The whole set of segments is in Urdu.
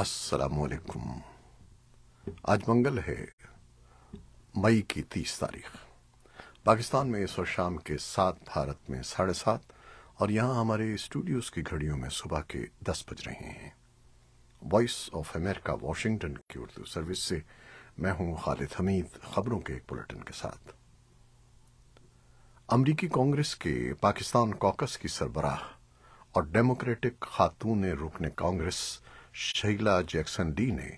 السلام علیکم آج منگل ہے مئی کی تیس تاریخ پاکستان میں اس وقت شام کے ساتھ بھارت میں ساڑھے سات اور یہاں ہمارے اسٹوڈیوز کی گھڑیوں میں صبح کے دس بج رہے ہیں وائس آف امریکہ واشنگٹن کی اردو سروس سے میں ہوں خالد حمید خبروں کے ایک بلٹن کے ساتھ امریکی کانگریس کے پاکستان کاکس کی سربراہ اور ڈیموکریٹک خاتون رکن کانگریس شیلا جیکسن ڈی نے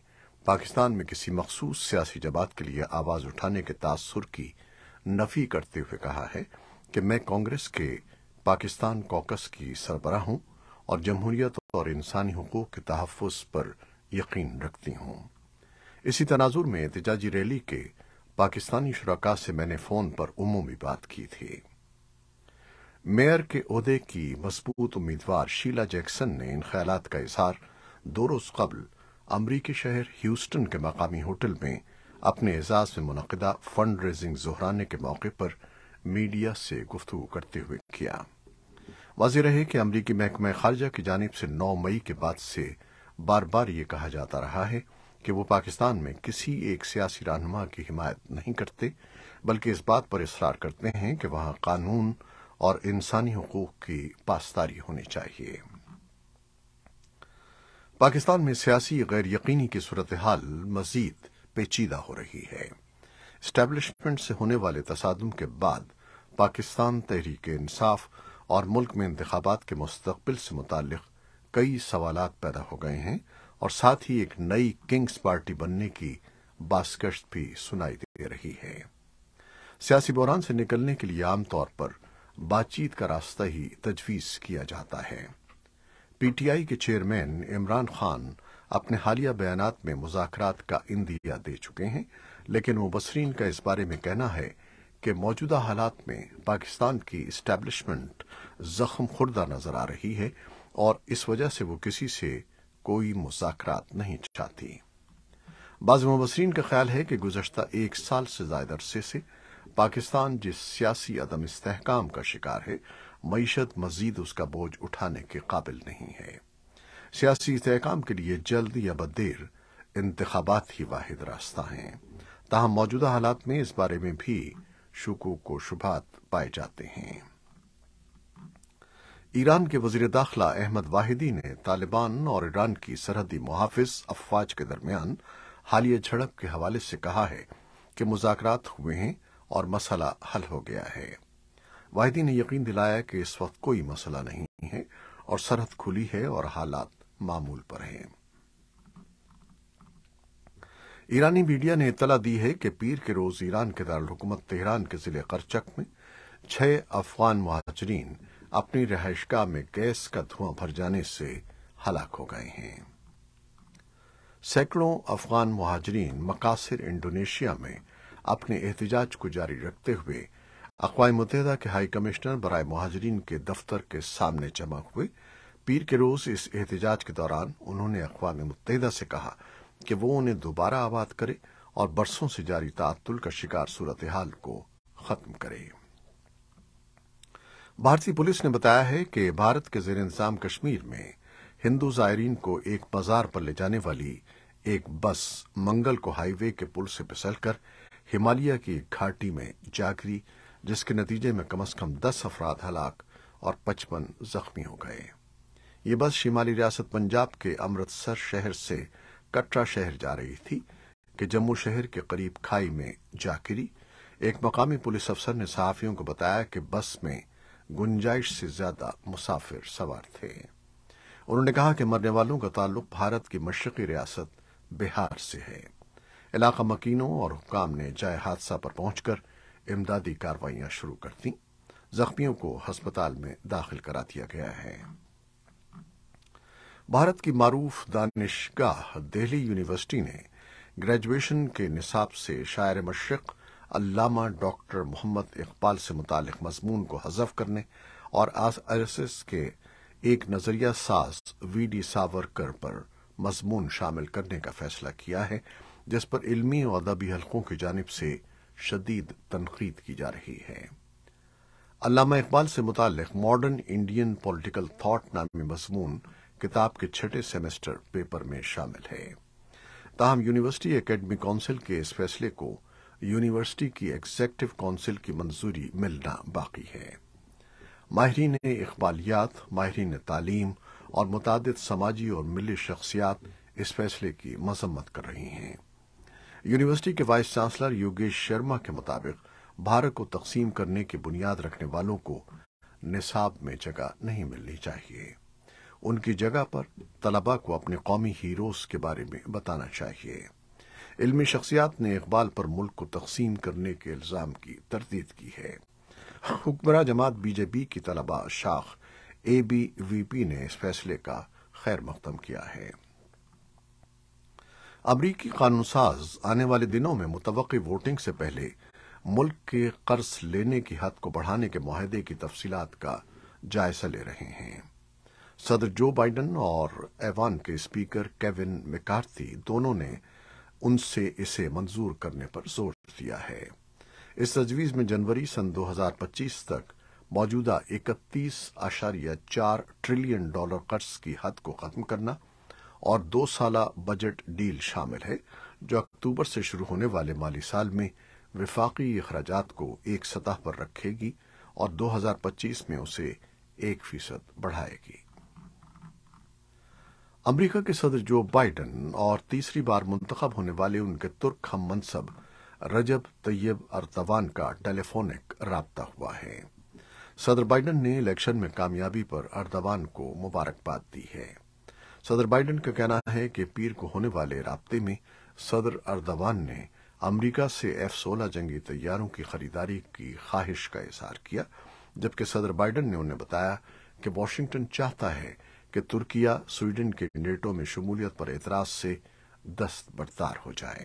پاکستان میں کسی مخصوص سیاسی جماعت کے لیے آواز اٹھانے کے تاثر کی نفی کرتے ہوئے کہا ہے کہ میں کانگریس کے پاکستان کوکس کی سربراہ ہوں اور جمہوریت اور انسانی حقوق کے تحفظ پر یقین رکھتی ہوں اسی تناظر میں احتجاجی ریلی کے پاکستانی شرکاء سے میں نے فون پر عمومی بات کی تھی میئر کے عہدے کی مضبوط امیدوار شیلا جیکسن نے ان خیالات کا اظہار دو روز قبل امریکی شہر ہیوسٹن کے مقامی ہوٹل میں اپنے اعزاز میں منعقدہ فنڈ ریزنگ زہرانے کے موقع پر میڈیا سے گفتگو کرتے ہوئے کیا واضح رہے کہ امریکی محکمہ خارجہ کی جانب سے نو مئی کے بعد سے بار بار یہ کہا جاتا رہا ہے کہ وہ پاکستان میں کسی ایک سیاسی رہنما کی حمایت نہیں کرتے بلکہ اس بات پر اصرار کرتے ہیں کہ وہاں قانون اور انسانی حقوق کی پاسداری ہونی چاہیے پاکستان میں سیاسی غیر یقینی کی صورتحال مزید پیچیدہ ہو رہی ہے اسٹیبلشمنٹ سے ہونے والے تصادم کے بعد پاکستان تحریک انصاف اور ملک میں انتخابات کے مستقبل سے متعلق کئی سوالات پیدا ہو گئے ہیں اور ساتھ ہی ایک نئی کنگز پارٹی بننے کی باسکشت بھی سنائی دے رہی ہے سیاسی بوران سے نکلنے کے لیے عام طور پر بات چیت کا راستہ ہی تجویز کیا جاتا ہے پی ٹی آئی کے چیئرمین عمران خان اپنے حالیہ بیانات میں مذاکرات کا اندیا دے چکے ہیں لیکن مبصرین کا اس بارے میں کہنا ہے کہ موجودہ حالات میں پاکستان کی اسٹیبلشمنٹ زخم خوردہ نظر آ رہی ہے اور اس وجہ سے وہ کسی سے کوئی مذاکرات نہیں چاہتی بعض مبصرین کا خیال ہے کہ گزشتہ ایک سال سے زائد عرصے سے پاکستان جس سیاسی عدم استحکام کا شکار ہے معیشت مزید اس کا بوجھ اٹھانے کے قابل نہیں ہے سیاسی استحکام کے لیے جلد یا بدیر انتخابات ہی واحد راستہ ہیں تاہم موجودہ حالات میں اس بارے میں بھی شکوک و شبہات پائے جاتے ہیں ایران کے وزیر داخلہ احمد واحدی نے طالبان اور ایران کی سرحدی محافظ افواج کے درمیان حالیہ جھڑپ کے حوالے سے کہا ہے کہ مذاکرات ہوئے ہیں اور مسئلہ حل ہو گیا ہے واحدی نے یقین دلایا کہ اس وقت کوئی مسئلہ نہیں ہے اور سرحد کھلی ہے اور حالات معمول پر ہیں ایرانی میڈیا نے اطلاع دی ہے کہ پیر کے روز ایران کے دارالحکومت تہران کے ضلع کرچک میں چھ افغان مہاجرین اپنی رہائش گاہ میں گیس کا دھواں بھر جانے سے ہلاک ہو گئے ہیں سینکڑوں افغان مہاجرین مقاصر انڈونیشیا میں اپنے احتجاج کو جاری رکھتے ہوئے اقوام متحدہ کے ہائی کمشنر برائے مہاجرین کے دفتر کے سامنے جمع ہوئے پیر کے روز اس احتجاج کے دوران انہوں نے اقوام متحدہ سے کہا کہ وہ انہیں دوبارہ آباد کرے اور برسوں سے جاری تعطل کا شکار صورتحال کو ختم کرے بھارتی پولیس نے بتایا ہے کہ بھارت کے زیر انتظام کشمیر میں ہندو زائرین کو ایک بازار پر لے جانے والی ایک بس منگل کو ہائی وے کے پل سے پھسل کر ہمالیہ کی گھاٹی میں جاگری جس کے نتیجے میں کم از کم دس افراد ہلاک اور پچپن زخمی ہو گئے یہ بس شمالی ریاست پنجاب کے امرتسر شہر سے کٹرا شہر جا رہی تھی کہ جموں شہر کے قریب کھائی میں جا گری ایک مقامی پولیس افسر نے صحافیوں کو بتایا کہ بس میں گنجائش سے زیادہ مسافر سوار تھے انہوں نے کہا کہ مرنے والوں کا تعلق بھارت کی مشرقی ریاست بہار سے ہے علاقہ مکینوں اور حکام نے جائے حادثہ پر پہنچ کر امدادی کاروائیاں شروع کر دیں زخمیوں کو ہسپتال میں داخل کرا دیا گیا ہے بھارت کی معروف دانشگاہ دہلی یونیورسٹی نے گریجویشن کے نصاب سے شاعر مشرق علامہ ڈاکٹر محمد اقبال سے متعلق مضمون کو حذف کرنے اور آس ایس کے ایک نظریہ ساز وی ڈی ساورکر پر مضمون شامل کرنے کا فیصلہ کیا ہے جس پر علمی و ادبی حلقوں کی جانب سے شدید تنقید کی جا رہی ہے علامہ اقبال سے متعلق ماڈرن انڈین پولیٹیکل تھاٹ نامی مضمون کتاب کے چھٹے سیمسٹر پیپر میں شامل ہے تاہم یونیورسٹی اکیڈمی کونسل کے اس فیصلے کو یونیورسٹی کی ایگزیکٹو کونسل کی منظوری ملنا باقی ہے ماہرین اقبالیات ماہرین تعلیم اور متعدد سماجی اور ملی شخصیات اس فیصلے کی مذمت کر رہی ہیں یونیورسٹی کے وائس چانسلر یوگیش شرما کے مطابق بھارت کو تقسیم کرنے کی بنیاد رکھنے والوں کو نصاب میں جگہ نہیں ملنی چاہیے ان کی جگہ پر طلبہ کو اپنے قومی ہیروز کے بارے میں بتانا چاہیے علمی شخصیات نے اقبال پر ملک کو تقسیم کرنے کے الزام کی تردید کی ہے حکمراں جماعت بی جے پی کی طلبہ شاخ اے بی وی پی نے اس فیصلے کا خیر مقدم کیا ہے امریکی قانون ساز آنے والے دنوں میں متوقع ووٹنگ سے پہلے ملک کے قرض لینے کی حد کو بڑھانے کے معاہدے کی تفصیلات کا جائزہ لے رہے ہیں صدر جو بائیڈن اور ایوان کے اسپیکر کیون میکارتی دونوں نے ان سے اسے منظور کرنے پر زور دیا ہے اس تجویز میں جنوری سن دو ہزار پچیس تک موجودہ اکتیس اشاریہ چار ٹریلین ڈالر قرض کی حد کو ختم کرنا اور دو سالہ بجٹ ڈیل شامل ہے جو اکتوبر سے شروع ہونے والے مالی سال میں وفاقی اخراجات کو ایک سطح پر رکھے گی اور دو ہزار پچیس میں اسے ایک فیصد بڑھائے گی امریکہ کے صدر جو بائیڈن اور تیسری بار منتخب ہونے والے ان کے ترک ہم منصب رجب طیب ارتوان کا ٹیلی فونک رابطہ ہوا ہے صدر بائیڈن نے الیکشن میں کامیابی پر اردوان کو مبارکباد دی ہے صدر بائیڈن کا کہنا ہے کہ پیر کو ہونے والے رابطے میں صدر اردوان نے امریکہ سے ایف سولہ جنگی طیاروں کی خریداری کی خواہش کا اظہار کیا جبکہ صدر بائیڈن نے انہیں بتایا کہ واشنگٹن چاہتا ہے کہ ترکیا سویڈن کے نیٹو میں شمولیت پر اعتراض سے دست بردار ہو جائے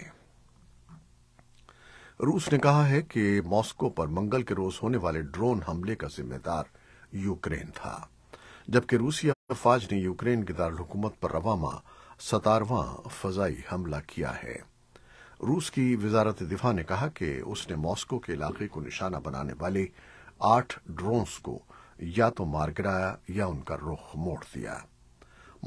روس نے کہا ہے کہ ماسکو پر منگل کے روز ہونے والے ڈرون حملے کا ذمہ دار یوکرین تھا جبکہ روسیہ افواج نے یوکرین کے دارالحکومت پر رواما ستارواں فضائی حملہ کیا ہے روس کی وزارت دفاع نے کہا کہ اس نے ماسکو کے علاقے کو نشانہ بنانے والے آٹھ ڈرونز کو یا تو مار گرایا یا ان کا رخ موڑ دیا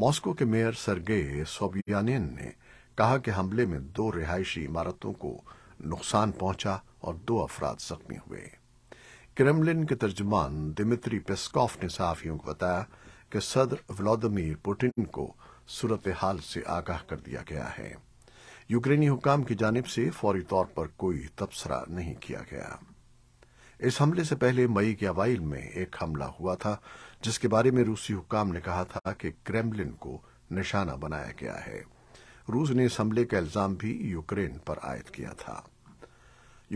ماسکو کے میئر سرگے سوبیانین نے کہا کہ حملے میں دو رہائشی عمارتوں کو نقصان پہنچا اور دو افراد زخمی ہوئے کرملن کے ترجمان دمتری پیسکوف نے صحافیوں کو بتایا کہ صدر ولادیمیر پوٹن کو صورتحال سے آگاہ کر دیا گیا ہے یوکرینی حکام کی جانب سے فوری طور پر کوئی تبصرہ نہیں کیا گیا اس حملے سے پہلے مئی کے اوائل میں ایک حملہ ہوا تھا جس کے بارے میں روسی حکام نے کہا تھا کہ کریملن کو نشانہ بنایا گیا ہے روس نے اس حملے کا الزام بھی یوکرین پر عائد کیا تھا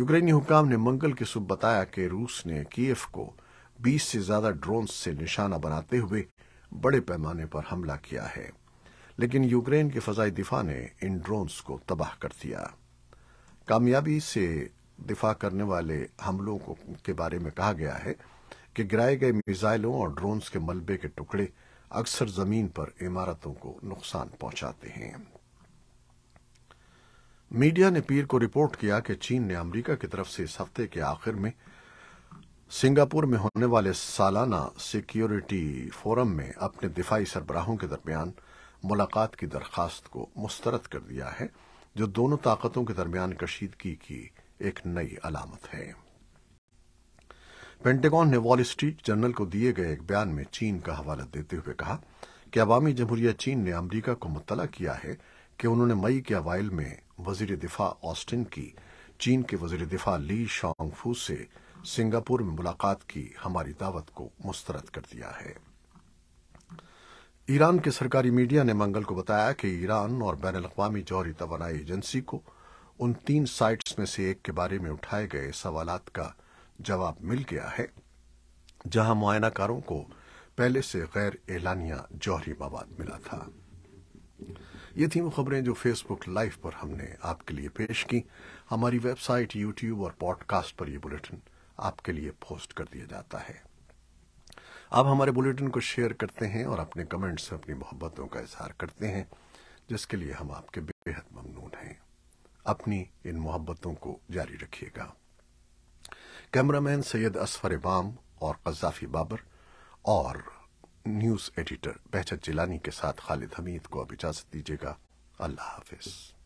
یوکرینی حکام نے منگل کے صبح بتایا کہ روس نے کیف کو بیس سے زیادہ ڈرونز سے نشانہ بناتے ہوئے بڑے پیمانے پر حملہ کیا ہے لیکن یوکرین کے فضائی دفاع نے ان ڈرونز کو تباہ کر دیا کامیابی سے دفاع کرنے والے حملوں کے بارے میں کہا گیا ہے کہ گرائے گئے میزائلوں اور ڈرونز کے ملبے کے ٹکڑے اکثر زمین پر عمارتوں کو نقصان پہنچاتے ہیں میڈیا نے پیر کو رپورٹ کیا کہ چین نے امریکہ کی طرف سے اس ہفتے کے آخر میں سنگاپور میں ہونے والے سالانہ سیکیورٹی فورم میں اپنے دفاعی سربراہوں کے درمیان ملاقات کی درخواست کو مسترد کر دیا ہے جو دونوں طاقتوں کے درمیان کشیدگی کی ایک نئی علامت ہے پینٹیگون نے وال اسٹریٹ جرنل کو دیے گئے ایک بیان میں چین کا حوالہ دیتے ہوئے کہا کہ عوامی جمہوریہ چین نے امریکہ کو مطلع کیا ہے کہ انہوں نے مئی کے اوائل میں وزیر دفاع آسٹن کی چین کے وزیر دفاع لی شانگ فو سے سنگاپور میں ملاقات کی ہماری دعوت کو مسترد کر دیا ہے ایران کے سرکاری میڈیا نے منگل کو بتایا کہ ایران اور بین الاقوامی جوہری توانائی ایجنسی کو ان تین سائٹس میں سے ایک کے بارے میں اٹھائے گئے سوالات کا جواب مل گیا ہے جہاں معائنہ کاروں کو پہلے سے غیر اعلانیہ جوہری مواد ملا تھا یہ تھی وہ خبریں جو فیس بک لائیو پر ہم نے آپ کے لیے پیش کی ہماری ویب سائٹ یو ٹیوب اور پوڈ کاسٹ پر یہ آپ کے لیے پوسٹ کر دیا جاتا ہے آپ ہمارے بلیٹن کو شیئر کرتے ہیں اور اپنے کمنٹس سے اپنی محبتوں کا اظہار کرتے ہیں جس کے لیے ہم آپ کے بے حد ممنون ہیں اپنی ان محبتوں کو جاری رکھیے گا کیمرامین سید اسفر امام اور قذافی بابر اور نیوز ایڈیٹر بہچت جیلانی کے ساتھ خالد حمید کو اب اجازت دیجیے گا اللہ حافظ